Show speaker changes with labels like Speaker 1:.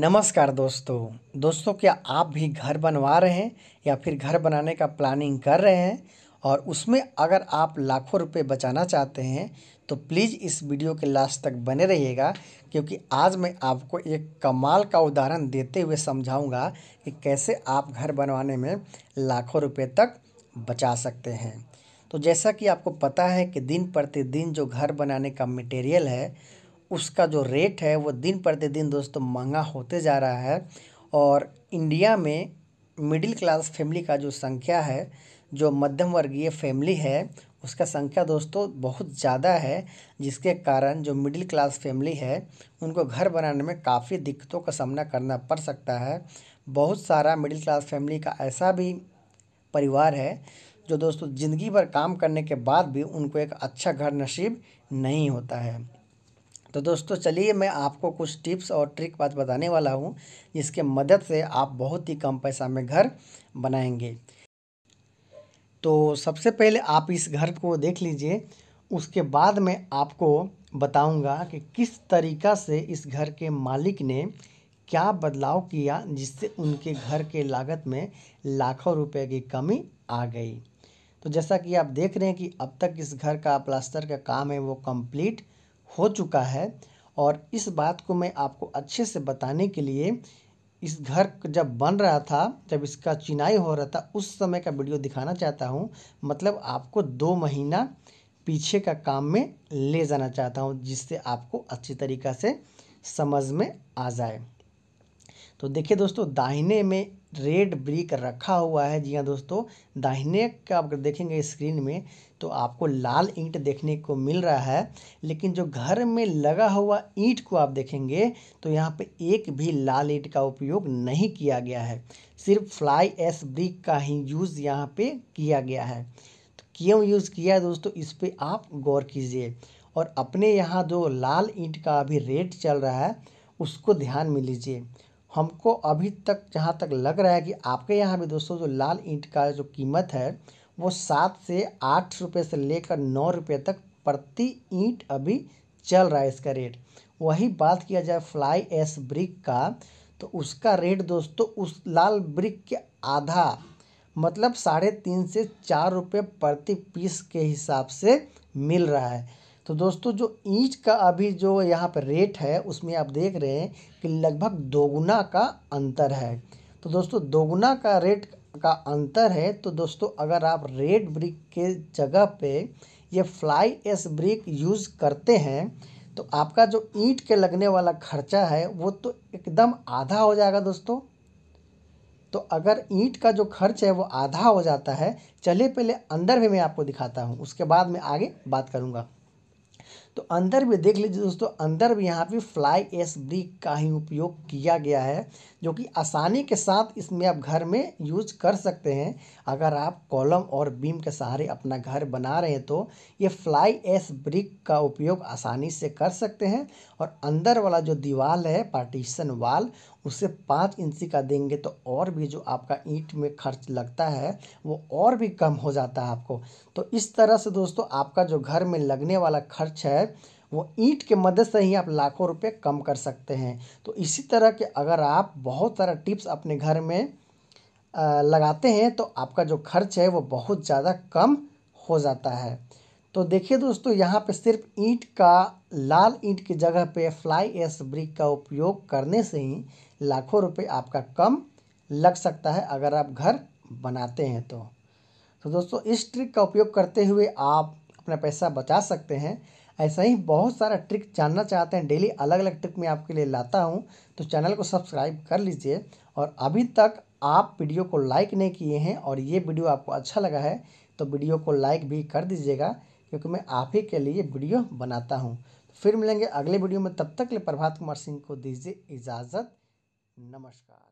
Speaker 1: नमस्कार दोस्तों दोस्तों क्या आप भी घर बनवा रहे हैं या फिर घर बनाने का प्लानिंग कर रहे हैं और उसमें अगर आप लाखों रुपए बचाना चाहते हैं तो प्लीज़ इस वीडियो के लास्ट तक बने रहिएगा क्योंकि आज मैं आपको एक कमाल का उदाहरण देते हुए समझाऊंगा कि कैसे आप घर बनवाने में लाखों रुपये तक बचा सकते हैं तो जैसा कि आपको पता है कि दिन प्रतिदिन जो घर बनाने का मटेरियल है उसका जो रेट है वो दिन प्रतिदिन दोस्तों महंगा होते जा रहा है और इंडिया में मिडिल क्लास फैमिली का जो संख्या है जो मध्यम वर्गीय फैमिली है उसका संख्या दोस्तों बहुत ज़्यादा है जिसके कारण जो मिडिल क्लास फैमिली है उनको घर बनाने में काफ़ी दिक्कतों का सामना करना पड़ सकता है बहुत सारा मिडिल क्लास फैमिली का ऐसा भी परिवार है जो दोस्तों ज़िंदगी भर काम करने के बाद भी उनको एक अच्छा घर नसीब नहीं होता है तो दोस्तों चलिए मैं आपको कुछ टिप्स और ट्रिक बात बताने वाला हूँ जिसके मदद से आप बहुत ही कम पैसा में घर बनाएंगे तो सबसे पहले आप इस घर को देख लीजिए उसके बाद मैं आपको बताऊंगा कि किस तरीका से इस घर के मालिक ने क्या बदलाव किया जिससे उनके घर के लागत में लाखों रुपए की कमी आ गई तो जैसा कि आप देख रहे हैं कि अब तक इस घर का प्लास्टर का काम है वो कंप्लीट हो चुका है और इस बात को मैं आपको अच्छे से बताने के लिए इस घर जब बन रहा था जब इसका चिनाई हो रहा था उस समय का वीडियो दिखाना चाहता हूँ मतलब आपको दो महीना पीछे का काम में ले जाना चाहता हूँ जिससे आपको अच्छी तरीक़ा से समझ में आ जाए तो देखिए दोस्तों दाहिने में रेड ब्रिक रखा हुआ है जी हाँ दोस्तों दाहिने का आप देखेंगे स्क्रीन में तो आपको लाल ईंट देखने को मिल रहा है लेकिन जो घर में लगा हुआ ईंट को आप देखेंगे तो यहाँ पे एक भी लाल ईंट का उपयोग नहीं किया गया है सिर्फ फ्लाई एस ब्रिक का ही यूज़ यहाँ पे किया गया है तो क्यों यूज़ किया है दोस्तों इस पर आप गौर कीजिए और अपने यहाँ जो लाल ईंट का अभी रेट चल रहा है उसको ध्यान में लीजिए हमको अभी तक जहाँ तक लग रहा है कि आपके यहाँ भी दोस्तों जो लाल ईंट का जो कीमत है वो सात से आठ रुपये से लेकर नौ रुपये तक प्रति ईंट अभी चल रहा है इसका रेट वही बात किया जाए फ्लाई एस ब्रिक का तो उसका रेट दोस्तों उस लाल ब्रिक के आधा मतलब साढ़े तीन से चार रुपये प्रति पीस के हिसाब से मिल रहा है तो दोस्तों जो ईंट का अभी जो यहाँ पर रेट है उसमें आप देख रहे हैं कि लगभग दोगुना का अंतर है तो दोस्तों दोगुना का रेट का अंतर है तो दोस्तों अगर आप रेड ब्रिक के जगह पे ये फ्लाई एस ब्रिक यूज़ करते हैं तो आपका जो ईंट के लगने वाला खर्चा है वो तो एकदम आधा हो जाएगा दोस्तों तो अगर ईंट का जो खर्च है वो आधा हो जाता है चलिए पहले अंदर भी मैं आपको दिखाता हूँ उसके बाद मैं आगे बात करूँगा तो अंदर भी देख लीजिए दोस्तों अंदर भी यहाँ पे फ्लाई एस ब्रिक का ही उपयोग किया गया है जो कि आसानी के साथ इसमें आप घर में यूज कर सकते हैं अगर आप कॉलम और बीम के सहारे अपना घर बना रहे हैं तो ये फ्लाई एस ब्रिक का उपयोग आसानी से कर सकते हैं और अंदर वाला जो दीवाल है पार्टीशन वाल उससे पाँच इंची का देंगे तो और भी जो आपका ईंट में खर्च लगता है वो और भी कम हो जाता है आपको तो इस तरह से दोस्तों आपका जो घर में लगने वाला खर्च है वो ईंट के मदद से ही आप लाखों रुपए कम कर सकते हैं तो इसी तरह के अगर आप बहुत सारा टिप्स अपने घर में लगाते हैं तो आपका जो खर्च है वो बहुत ज़्यादा कम हो जाता है तो देखिए दोस्तों यहाँ पे सिर्फ ईंट का लाल ईंट की जगह पे फ्लाई एस ब्रिक का उपयोग करने से ही लाखों रुपए आपका कम लग सकता है अगर आप घर बनाते हैं तो तो दोस्तों इस ट्रिक का उपयोग करते हुए आप अपना पैसा बचा सकते हैं ऐसा ही बहुत सारा ट्रिक जानना चाहते हैं डेली अलग अलग ट्रिक मैं आपके लिए लाता हूँ तो चैनल को सब्सक्राइब कर लीजिए और अभी तक आप वीडियो को लाइक नहीं किए हैं और ये वीडियो आपको अच्छा लगा है तो वीडियो को लाइक भी कर दीजिएगा क्योंकि मैं आप ही के लिए वीडियो बनाता हूँ तो फिर मिलेंगे अगले वीडियो में तब तक ले प्रभात कुमार सिंह को दीजिए इजाज़त नमस्कार